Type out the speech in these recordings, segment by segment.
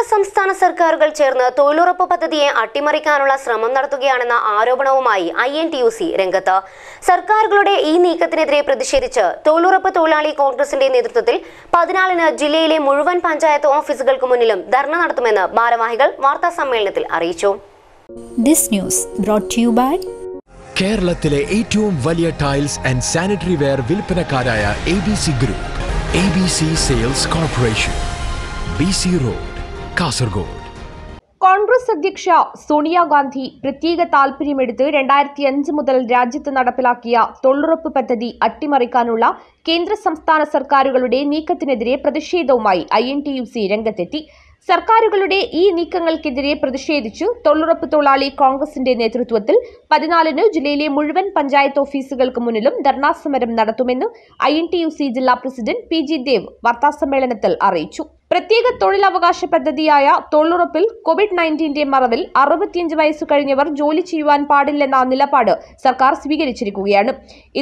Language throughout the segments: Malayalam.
കേന്ദ്ര സംസ്ഥാന സർക്കാരുകൾ ചേർന്ന് തൊഴിലുറപ്പ് പദ്ധതിയെ അട്ടിമറിക്കാനുള്ള ശ്രമം നടത്തുകയാണെന്ന ആരോപണവുമായി I N T U C രംഗത്ത് സർക്കാരുകളുടെ ഈ നീക്കത്തിനെതിരെ പ്രതിഷേധിച്ച് തൊഴിലുറപ്പ് തൊഴിലാളി കോൺഗ്രസിന്റെ നേതൃത്വത്തിൽ പതിനാലിന് ജില്ലയിലെ മുഴുവൻ പഞ്ചായത്ത് ഓഫീസുകൾക്ക് മുന്നിലും ധർണ നടത്തുമെന്ന് ഭാരവാഹികൾ വാർത്താ സമ്മേളനത്തിൽ അറിയിച്ചു കേരളത്തിലെ ഏറ്റവും വലിയ tiles and sanitary ware വിൽപ്പനക്കാരായ A B C group A B C sales corporation B C road Kasaragod Congress അധ്യക്ഷ സോണിയാഗാന്ധി പ്രത്യേക താൽപര്യമെടുത്ത് രണ്ടായിരത്തി അഞ്ച് മുതൽ രാജ്യത്ത് നടപ്പിലാക്കിയ തൊഴിലുറപ്പ് പദ്ധതി അട്ടിമറിക്കാനുള്ള കേന്ദ്ര സംസ്ഥാന സർക്കാരുകളുടെ നീക്കത്തിനെതിരെ പ്രതിഷേധവുമായി I N T U C രംഗത്തെത്തി സർക്കാരുകളുടെ ഈ നീക്കങ്ങൾക്കെതിരെ പ്രതിഷേധിച്ചു തൊഴിലുറപ്പ് തൊഴിലാളി കോൺഗ്രസിന്റെ നേതൃത്വത്തിൽ പതിനാലിന് ജില്ലയിലെ മുഴുവൻ പഞ്ചായത്ത് ഓഫീസുകൾക്ക് മുന്നിലും ധർണാസമരം സമരം നടത്തുമെന്ന് ഐ ജില്ലാ പ്രസിഡന്റ് പി ജി ദേവ് വാർത്താസമ്മേളനത്തിൽ അറിയിച്ചു പ്രത്യേക തൊഴിലവകാശ പദ്ധതിയായ തൊഴിലുറപ്പിൽ കോവിഡ് നയൻറ്റീന്റെ മറവിൽ അറുപത്തിയഞ്ച് വയസ്സ് കഴിഞ്ഞവർ ജോലി ചെയ്യുവാൻ പാടില്ലെന്ന നിലപാട് സർക്കാർ സ്വീകരിച്ചിരിക്കുകയാണ്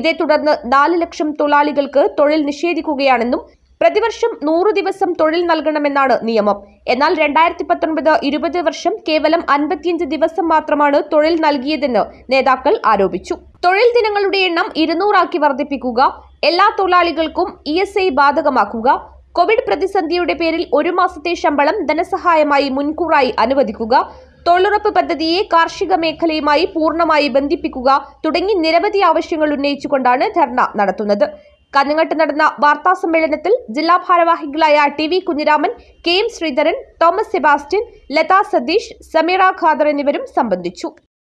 ഇതേ തുടർന്ന് നാല് ലക്ഷം തൊഴിലാളികൾക്ക് തൊഴിൽ നിഷേധിക്കുകയാണെന്നും പ്രതിവർഷം നൂറു ദിവസം തൊഴിൽ നൽകണമെന്നാണ് നിയമം എന്നാൽ രണ്ടായിരത്തി പത്തൊൻപത് ഇരുപത് വർഷം കേവലം അൻപത്തിയഞ്ച് ദിവസം മാത്രമാണ് തൊഴിൽ നൽകിയതെന്ന് നേതാക്കൾ ആരോപിച്ചു തൊഴിൽ ദിനങ്ങളുടെ എണ്ണം ഇരുന്നൂറാക്കി വർദ്ധിപ്പിക്കുക എല്ലാ തൊഴിലാളികൾക്കും ഇ ബാധകമാക്കുക കോവിഡ് പ്രതിസന്ധിയുടെ പേരിൽ ഒരു മാസത്തെ ശമ്പളം ധനസഹായമായി മുൻകൂറായി അനുവദിക്കുക തൊഴിലുറപ്പ് പദ്ധതിയെ കാർഷിക മേഖലയുമായി പൂർണ്ണമായി ബന്ധിപ്പിക്കുക തുടങ്ങി നിരവധി ആവശ്യങ്ങൾ ഉന്നയിച്ചുകൊണ്ടാണ് ധർണ നടത്തുന്നത് കന്നങ്ങട്ട് നടന്ന വാർത്താ സമ്മേളനത്തിൽ ജില്ലാ ഭാരവാഹികളായ T V Kunhiraman K M Sreedharan Thomas Sebastian Latha Satheesh Sameera Khader എന്നിവരും സംബന്ധിച്ചു